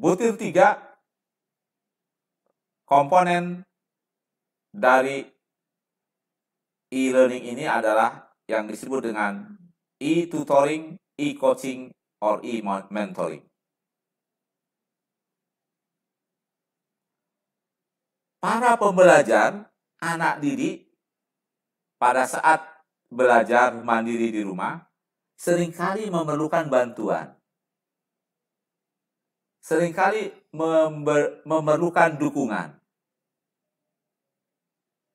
butir tiga komponen dari e-learning ini adalah yang disebut dengan e-tutoring, e-coaching, or e-mentoring. Para pembelajar, anak didik, pada saat belajar mandiri di rumah, seringkali memerlukan bantuan seringkali member, memerlukan dukungan.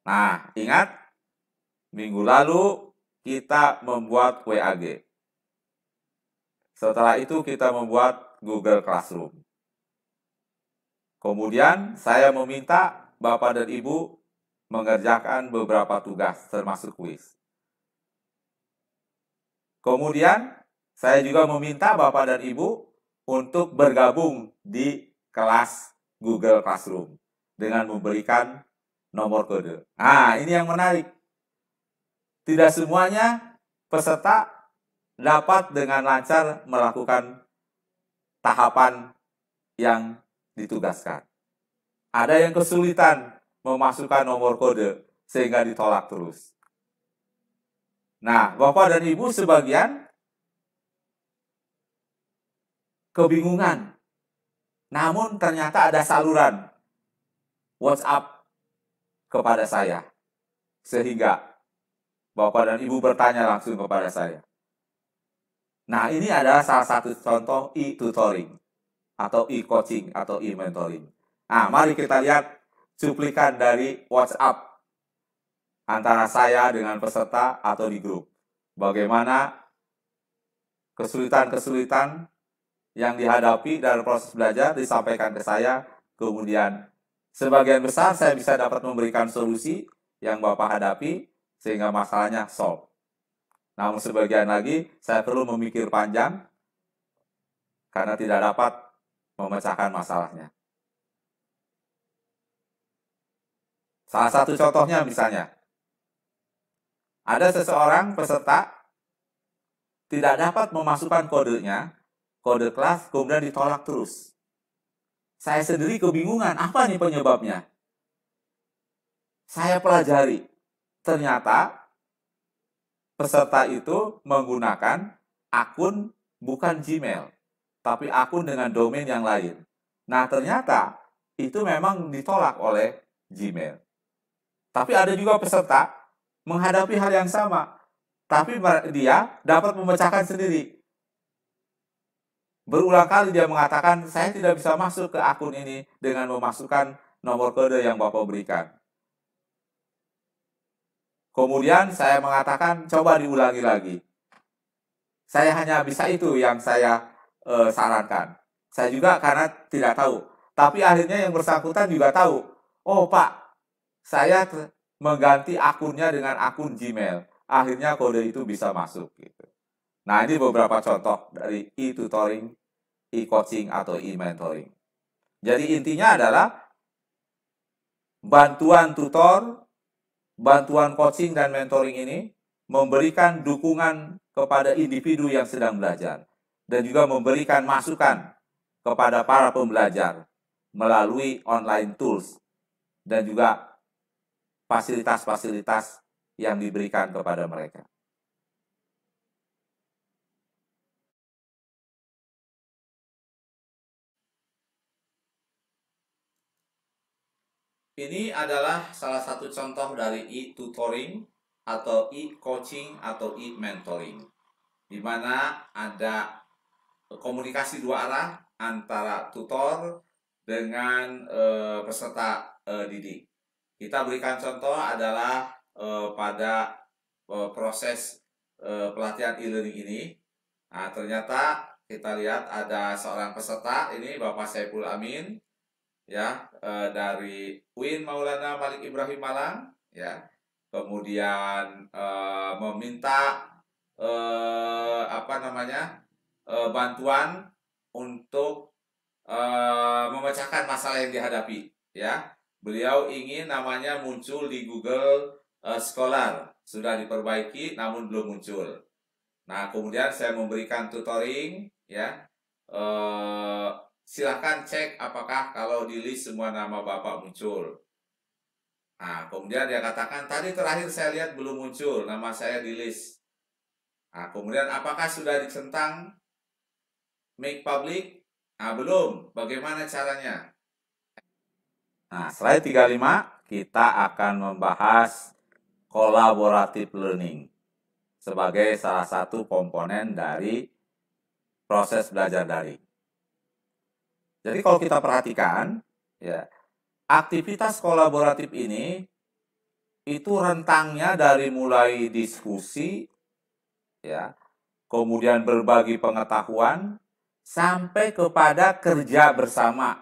Nah, ingat minggu lalu kita membuat WAG. Setelah itu kita membuat Google Classroom. Kemudian saya meminta Bapak dan Ibu mengerjakan beberapa tugas termasuk kuis. Kemudian saya juga meminta Bapak dan Ibu untuk bergabung di kelas Google Classroom dengan memberikan nomor kode. Nah, ini yang menarik. Tidak semuanya peserta dapat dengan lancar melakukan tahapan yang ditugaskan. Ada yang kesulitan memasukkan nomor kode sehingga ditolak terus. Nah, Bapak dan Ibu sebagian kebingungan. Namun ternyata ada saluran WhatsApp kepada saya. Sehingga Bapak dan Ibu bertanya langsung kepada saya. Nah, ini adalah salah satu contoh e-tutoring atau e-coaching atau e-mentoring. Nah, mari kita lihat cuplikan dari WhatsApp antara saya dengan peserta atau di grup. Bagaimana kesulitan-kesulitan yang dihadapi dalam proses belajar disampaikan ke saya. Kemudian sebagian besar saya bisa dapat memberikan solusi yang Bapak hadapi sehingga masalahnya solve. Namun sebagian lagi saya perlu memikir panjang karena tidak dapat memecahkan masalahnya. Salah satu contohnya misalnya, ada seseorang peserta tidak dapat memasukkan kodenya kode kelas kemudian ditolak terus. Saya sendiri kebingungan apa nih penyebabnya. Saya pelajari, ternyata peserta itu menggunakan akun bukan Gmail, tapi akun dengan domain yang lain. Nah, ternyata itu memang ditolak oleh Gmail. Tapi ada juga peserta menghadapi hal yang sama, tapi dia dapat memecahkan sendiri. Berulang kali dia mengatakan, saya tidak bisa masuk ke akun ini dengan memasukkan nomor kode yang Bapak berikan. Kemudian saya mengatakan, coba diulangi lagi. Saya hanya bisa itu yang saya e, sarankan. Saya juga karena tidak tahu. Tapi akhirnya yang bersangkutan juga tahu. Oh Pak, saya mengganti akunnya dengan akun Gmail. Akhirnya kode itu bisa masuk. Gitu. Nah, ini beberapa contoh dari e-tutoring, e-coaching, atau e-mentoring. Jadi intinya adalah bantuan tutor, bantuan coaching dan mentoring ini memberikan dukungan kepada individu yang sedang belajar dan juga memberikan masukan kepada para pembelajar melalui online tools dan juga fasilitas-fasilitas yang diberikan kepada mereka. Ini adalah salah satu contoh dari e-tutoring atau e-coaching atau e-mentoring. Di mana ada komunikasi dua arah antara tutor dengan e, peserta e, didik. Kita berikan contoh adalah e, pada e, proses e, pelatihan e-learning ini. Nah, ternyata kita lihat ada seorang peserta ini Bapak Saiful Amin ya e, dari Win Maulana Malik Ibrahim Malang ya kemudian e, meminta e, apa namanya e, bantuan untuk e, memecahkan masalah yang dihadapi ya beliau ingin namanya muncul di Google e, Scholar sudah diperbaiki namun belum muncul nah kemudian saya memberikan tutoring ya e, silahkan cek apakah kalau di list semua nama Bapak muncul. Nah, kemudian dia katakan, tadi terakhir saya lihat belum muncul nama saya di list. Nah, kemudian apakah sudah dicentang make public? Nah, belum. Bagaimana caranya? Nah, slide 35 kita akan membahas collaborative learning sebagai salah satu komponen dari proses belajar daring. Jadi kalau kita perhatikan, ya aktivitas kolaboratif ini itu rentangnya dari mulai diskusi, ya, kemudian berbagi pengetahuan, sampai kepada kerja bersama,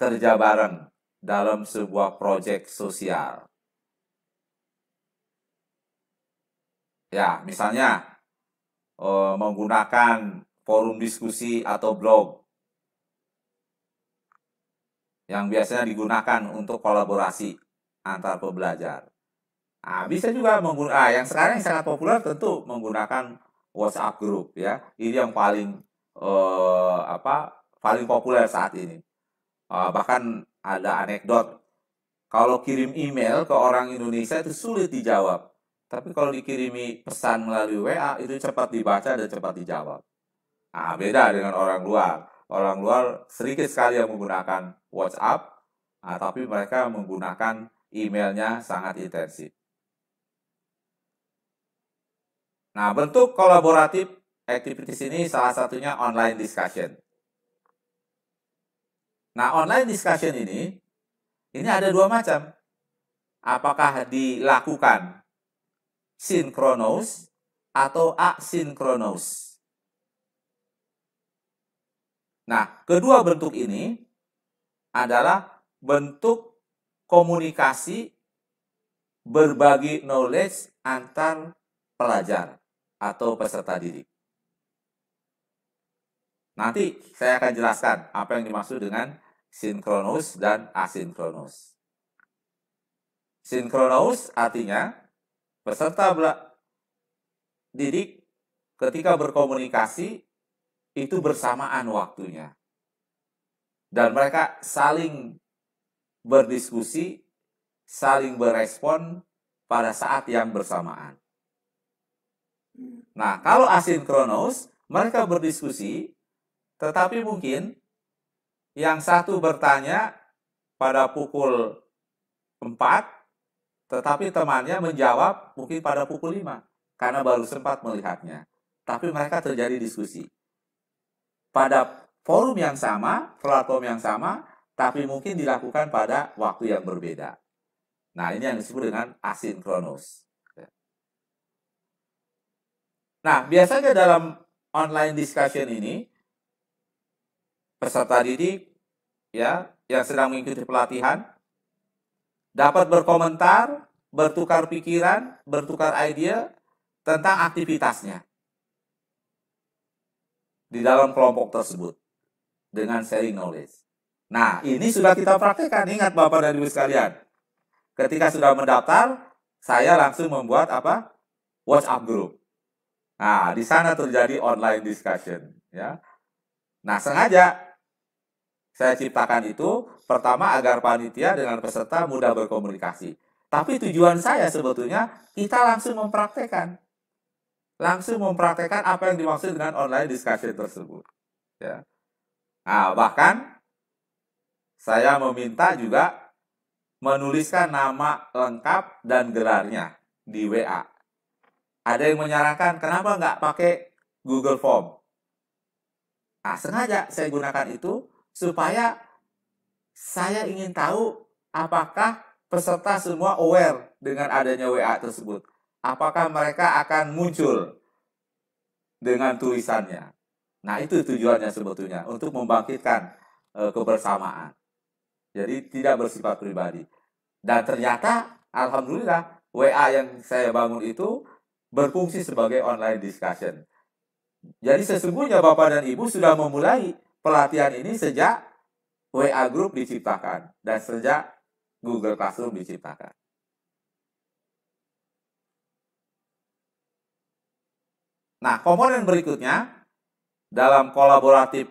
kerja bareng dalam sebuah proyek sosial. Ya, misalnya eh, menggunakan forum diskusi atau blog yang biasanya digunakan untuk kolaborasi antar pembelajar. Nah, bisa juga menggunakan ah, yang sekarang yang sangat populer tentu menggunakan WhatsApp group ya. Ini yang paling eh, apa paling populer saat ini. Eh, bahkan ada anekdot kalau kirim email ke orang Indonesia itu sulit dijawab. Tapi kalau dikirimi pesan melalui WA itu cepat dibaca dan cepat dijawab. Nah, beda dengan orang luar orang luar sedikit sekali yang menggunakan WhatsApp, nah, tapi mereka menggunakan emailnya sangat intensif. Nah, bentuk kolaboratif activities ini salah satunya online discussion. Nah, online discussion ini, ini ada dua macam. Apakah dilakukan sinkronous atau asinkronous? Nah, kedua bentuk ini adalah bentuk komunikasi berbagi knowledge antar pelajar atau peserta didik. Nanti saya akan jelaskan apa yang dimaksud dengan sinkronus dan asinkronus. Sinkronus artinya peserta didik ketika berkomunikasi itu bersamaan waktunya. Dan mereka saling berdiskusi, saling berespon pada saat yang bersamaan. Nah, kalau asinkronos mereka berdiskusi, tetapi mungkin yang satu bertanya pada pukul 4, tetapi temannya menjawab mungkin pada pukul 5, karena baru sempat melihatnya. Tapi mereka terjadi diskusi pada forum yang sama, platform yang sama, tapi mungkin dilakukan pada waktu yang berbeda. Nah, ini yang disebut dengan asinkronus. Nah, biasanya dalam online discussion ini, peserta didik ya yang sedang mengikuti pelatihan dapat berkomentar, bertukar pikiran, bertukar ide tentang aktivitasnya di dalam kelompok tersebut dengan sharing knowledge. Nah, ini sudah kita praktekkan. Ingat Bapak dan Ibu sekalian. Ketika sudah mendaftar, saya langsung membuat apa? WhatsApp group. Nah, di sana terjadi online discussion, ya. Nah, sengaja saya ciptakan itu pertama agar panitia dengan peserta mudah berkomunikasi. Tapi tujuan saya sebetulnya kita langsung mempraktekkan langsung mempraktekkan apa yang dimaksud dengan online discussion tersebut. Ya. Nah, bahkan saya meminta juga menuliskan nama lengkap dan gelarnya di WA. Ada yang menyarankan kenapa nggak pakai Google Form? Nah, sengaja saya gunakan itu supaya saya ingin tahu apakah peserta semua aware dengan adanya WA tersebut apakah mereka akan muncul dengan tulisannya. Nah, itu tujuannya sebetulnya untuk membangkitkan e, kebersamaan. Jadi tidak bersifat pribadi. Dan ternyata alhamdulillah WA yang saya bangun itu berfungsi sebagai online discussion. Jadi sesungguhnya Bapak dan Ibu sudah memulai pelatihan ini sejak WA group diciptakan dan sejak Google Classroom diciptakan. Nah, komponen berikutnya dalam kolaboratif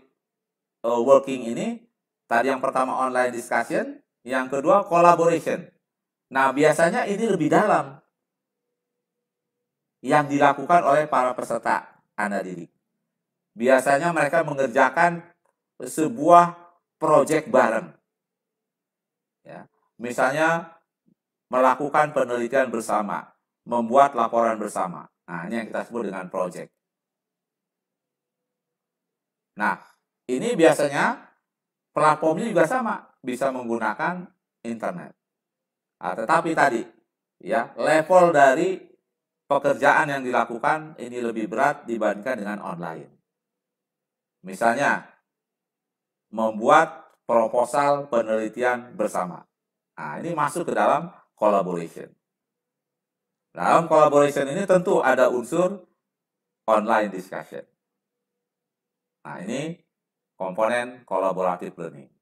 uh, working ini tadi yang pertama online discussion, yang kedua collaboration. Nah, biasanya ini lebih dalam yang dilakukan oleh para peserta Anda didik. Biasanya mereka mengerjakan sebuah project bareng. Ya. Misalnya melakukan penelitian bersama, membuat laporan bersama, Nah, ini yang kita sebut dengan project. Nah, ini biasanya platformnya juga sama, bisa menggunakan internet. Nah, tetapi tadi, ya level dari pekerjaan yang dilakukan ini lebih berat dibandingkan dengan online. Misalnya, membuat proposal penelitian bersama. Nah, ini masuk ke dalam collaboration. Dalam collaboration ini tentu ada unsur online discussion. Nah, ini komponen collaborative learning.